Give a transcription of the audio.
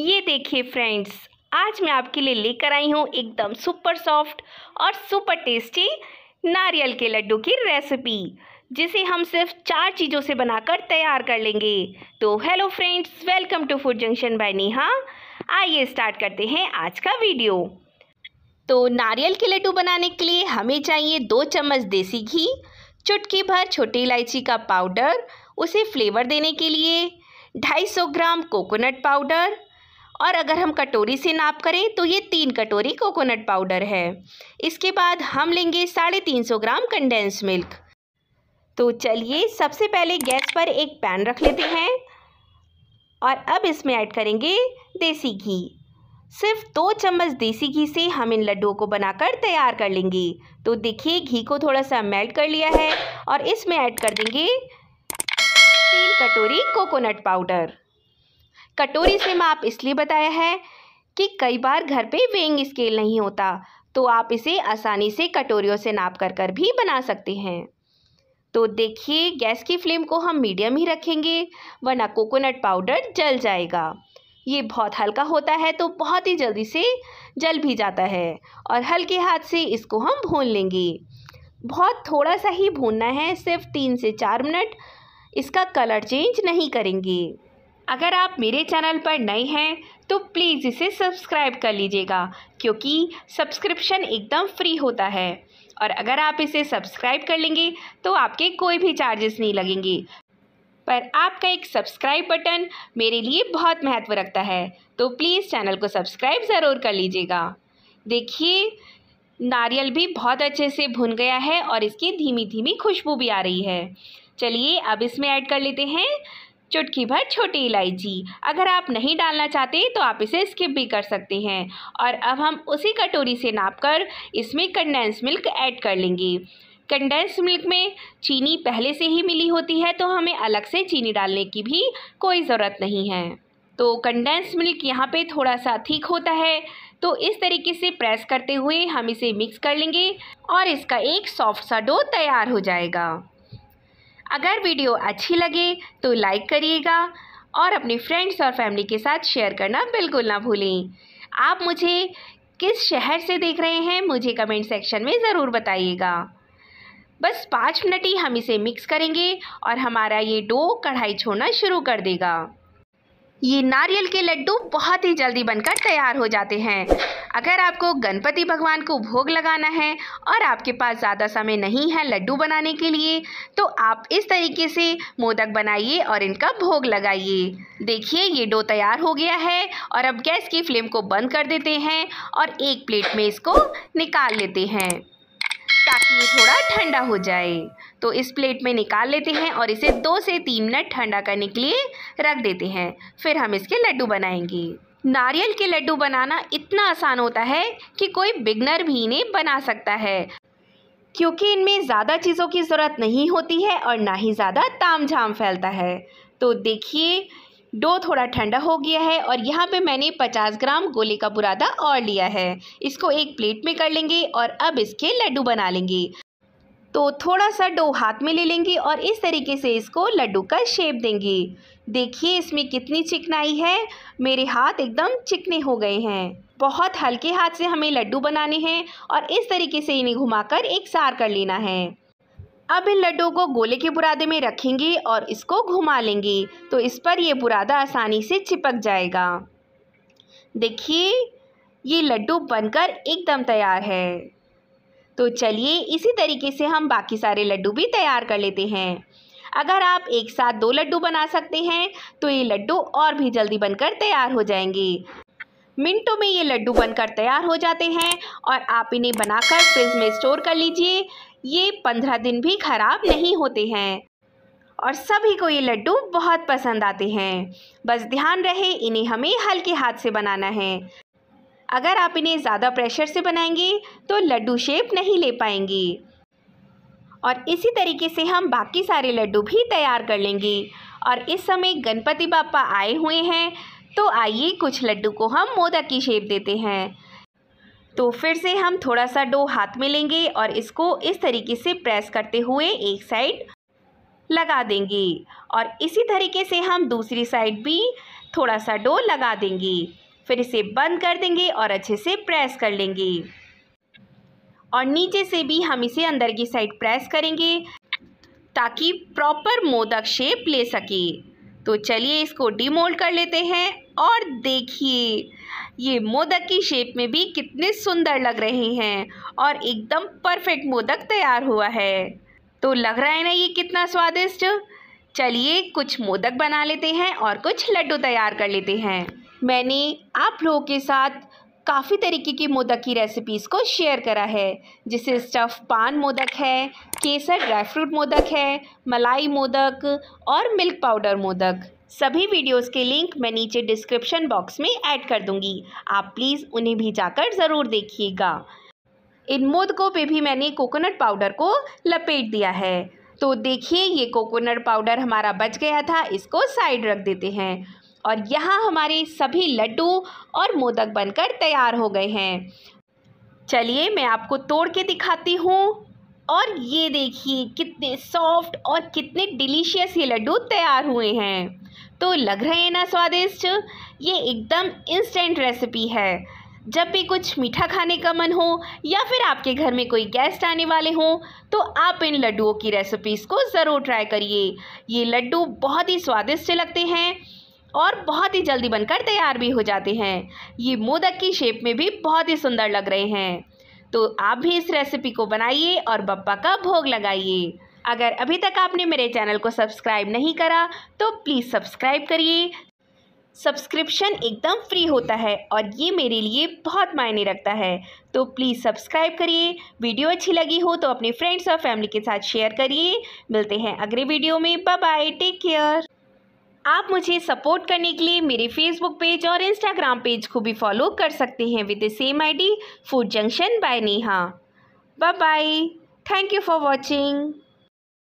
ये देखिए फ्रेंड्स आज मैं आपके लिए लेकर आई हूँ एकदम सुपर सॉफ्ट और सुपर टेस्टी नारियल के लड्डू की रेसिपी जिसे हम सिर्फ चार चीज़ों से बनाकर तैयार कर लेंगे तो hello friends welcome to food junction by Neha आइए स्टार्ट करते हैं आज का वीडियो तो नारियल के लड्डू बनाने के लिए हमें चाहिए दो चम्मच देसी घी चुटकी भर छोटी इलायची का पाउडर उसे फ्लेवर देने के लिए सौ ग्राम कोकोनट पाउडर और अगर हम कटोरी से नाप करें तो ये तीन कटोरी कोकोनट पाउडर है इसके बाद हम लेंगे साढ़े तीन सौ ग्राम कंडेंस मिल्क तो चलिए सबसे पहले गैस पर एक पैन रख लेते हैं और अब इसमें ऐड करेंगे देसी घी सिर्फ दो चम्मच देसी घी से हम इन लड्डुओं को बनाकर तैयार कर लेंगे तो देखिए घी को थोड़ा सा मेल्ट कर लिया है और इसमें ऐड कर देंगे तीन कटोरी कोकोनट पाउडर कटोरी से मैं आप इसलिए बताया है कि कई बार घर पे वेइंग स्केल नहीं होता तो आप इसे आसानी से कटोरियों से नाप कर कर भी बना सकते हैं तो देखिए गैस की फ्लेम को हम मीडियम ही रखेंगे वरना कोकोनट पाउडर जल जाएगा ये बहुत हल्का होता है तो बहुत ही जल्दी से जल भी जाता है और हल्के हाथ से इसको हम भून लेंगे बहुत थोड़ा सा ही भूनना है सिर्फ तीन से चार मिनट इसका कलर चेंज नहीं करेंगे अगर आप मेरे चैनल पर नए हैं तो प्लीज़ इसे सब्सक्राइब कर लीजिएगा क्योंकि सब्सक्रिप्शन एकदम फ्री होता है और अगर आप इसे सब्सक्राइब कर लेंगे तो आपके कोई भी चार्जेस नहीं लगेंगे पर आपका एक सब्सक्राइब बटन मेरे लिए बहुत महत्व रखता है तो प्लीज़ चैनल को सब्सक्राइब ज़रूर कर लीजिएगा देखिए नारियल भी बहुत अच्छे से भुन गया है और इसकी धीमी धीमी खुशबू भी आ रही है चलिए अब इसमें ऐड कर लेते हैं चुटकी भर छोटी इलायची अगर आप नहीं डालना चाहते तो आप इसे स्किप भी कर सकते हैं और अब हम उसी कटोरी से नाप कर इसमें कंडेंस मिल्क ऐड कर लेंगे कंडेंस मिल्क में चीनी पहले से ही मिली होती है तो हमें अलग से चीनी डालने की भी कोई ज़रूरत नहीं है तो कंडेंस मिल्क यहाँ पे थोड़ा सा ठीक होता है तो इस तरीके से प्रेस करते हुए हम इसे मिक्स कर लेंगे और इसका एक सॉफ्ट सा डो तैयार हो जाएगा अगर वीडियो अच्छी लगे तो लाइक करिएगा और अपने फ्रेंड्स और फैमिली के साथ शेयर करना बिल्कुल ना भूलें आप मुझे किस शहर से देख रहे हैं मुझे कमेंट सेक्शन में ज़रूर बताइएगा बस पाँच मिनट ही हम इसे मिक्स करेंगे और हमारा ये डो कढ़ाई छोड़ना शुरू कर देगा ये नारियल के लड्डू बहुत ही जल्दी बनकर तैयार हो जाते हैं अगर आपको गणपति भगवान को भोग लगाना है और आपके पास ज़्यादा समय नहीं है लड्डू बनाने के लिए तो आप इस तरीके से मोदक बनाइए और इनका भोग लगाइए देखिए ये डो तैयार हो गया है और अब गैस की फ्लेम को बंद कर देते हैं और एक प्लेट में इसको निकाल लेते हैं ताकि ये थोड़ा ठंडा हो जाए तो इस प्लेट में निकाल लेते हैं और इसे दो से तीन मिनट ठंडा करने के लिए रख देते हैं फिर हम इसके लड्डू बनाएंगे नारियल के लड्डू बनाना इतना आसान होता है कि कोई बिगनर भी इन्हें बना सकता है क्योंकि इनमें ज़्यादा चीज़ों की ज़रूरत नहीं होती है और ना ही ज़्यादा ताम फैलता है तो देखिए डो थोड़ा ठंडा हो गया है और यहाँ पे मैंने 50 ग्राम गोले का बुरादा और लिया है इसको एक प्लेट में कर लेंगे और अब इसके लड्डू बना लेंगे तो थोड़ा सा डो हाथ में ले लेंगे और इस तरीके से इसको लड्डू का शेप देंगे देखिए इसमें कितनी चिकनाई है मेरे हाथ एकदम चिकने हो गए हैं बहुत हल्के हाथ से हमें लड्डू बनाने हैं और इस तरीके से इन्हें घुमाकर एक सार कर लेना है अब इन लड्डू को गोले के बुरादे में रखेंगे और इसको घुमा लेंगे तो इस पर ये बुरादा आसानी से चिपक जाएगा देखिए ये लड्डू बनकर एकदम तैयार है तो चलिए इसी तरीके से हम बाकी सारे लड्डू भी तैयार कर लेते हैं अगर आप एक साथ दो लड्डू बना सकते हैं तो ये लड्डू और भी जल्दी बनकर तैयार हो जाएंगे मिनटों में ये लड्डू बनकर तैयार हो जाते हैं और आप इन्हें बनाकर फ्रिज में स्टोर कर लीजिए ये पंद्रह दिन भी खराब नहीं होते हैं और सभी को ये लड्डू बहुत पसंद आते हैं बस ध्यान रहे इन्हें हमें हल्के हाथ से बनाना है अगर आप इन्हें ज़्यादा प्रेशर से बनाएंगे तो लड्डू शेप नहीं ले पाएंगे और इसी तरीके से हम बाकी सारे लड्डू भी तैयार कर लेंगे और इस समय गणपति बापा आए हुए हैं तो आइए कुछ लड्डू को हम मोदक की शेप देते हैं तो फिर से हम थोड़ा सा डो हाथ में लेंगे और इसको इस तरीके से प्रेस करते हुए एक साइड लगा देंगे और इसी तरीके से हम दूसरी साइड भी थोड़ा सा डो लगा देंगे फिर इसे बंद कर देंगे और अच्छे से प्रेस कर लेंगे और नीचे से भी हम इसे अंदर की साइड प्रेस करेंगे ताकि प्रॉपर मोदक शेप ले सके तो चलिए इसको डीमोल्ड कर लेते हैं और देखिए ये मोदक की शेप में भी कितने सुंदर लग रहे हैं और एकदम परफेक्ट मोदक तैयार हुआ है तो लग रहा है ना ये कितना स्वादिष्ट चलिए कुछ मोदक बना लेते हैं और कुछ लड्डू तैयार कर लेते हैं मैंने आप लोगों के साथ काफ़ी तरीके की मोदक की रेसिपीज़ को शेयर करा है जैसे स्टफ़ पान मोदक है केसर ड्राई फ्रूट मोदक है मलाई मोदक और मिल्क पाउडर मोदक सभी वीडियोस के लिंक मैं नीचे डिस्क्रिप्शन बॉक्स में ऐड कर दूंगी आप प्लीज़ उन्हें भी जाकर ज़रूर देखिएगा इन मोदकों पे भी मैंने कोकोनट पाउडर को लपेट दिया है तो देखिए ये कोकोनट पाउडर हमारा बच गया था इसको साइड रख देते हैं और यहाँ हमारे सभी लड्डू और मोदक बनकर तैयार हो गए हैं चलिए मैं आपको तोड़ के दिखाती हूँ और ये देखिए कितने सॉफ्ट और कितने डिलीशियस ये लड्डू तैयार हुए हैं तो लग रहे हैं ना स्वादिष्ट ये एकदम इंस्टेंट रेसिपी है जब भी कुछ मीठा खाने का मन हो या फिर आपके घर में कोई गेस्ट आने वाले हों तो आप इन लड्डुओं की रेसिपीज़ को ज़रूर ट्राई करिए ये लड्डू बहुत ही स्वादिष्ट लगते हैं और बहुत ही जल्दी बनकर तैयार भी हो जाते हैं ये मोदक की शेप में भी बहुत ही सुंदर लग रहे हैं तो आप भी इस रेसिपी को बनाइए और बप्पा का भोग लगाइए अगर अभी तक आपने मेरे चैनल को सब्सक्राइब नहीं करा तो प्लीज़ सब्सक्राइब करिए सब्सक्रिप्शन एकदम फ्री होता है और ये मेरे लिए बहुत मायने रखता है तो प्लीज़ सब्सक्राइब करिए वीडियो अच्छी लगी हो तो अपने फ्रेंड्स और फैमिली के साथ शेयर करिए मिलते हैं अगले वीडियो में बाय बाय टेक केयर आप मुझे सपोर्ट करने के लिए मेरे फेसबुक पेज और इंस्टाग्राम पेज को भी फॉलो कर सकते हैं with the same I D food junction by Neha bye bye thank you for watching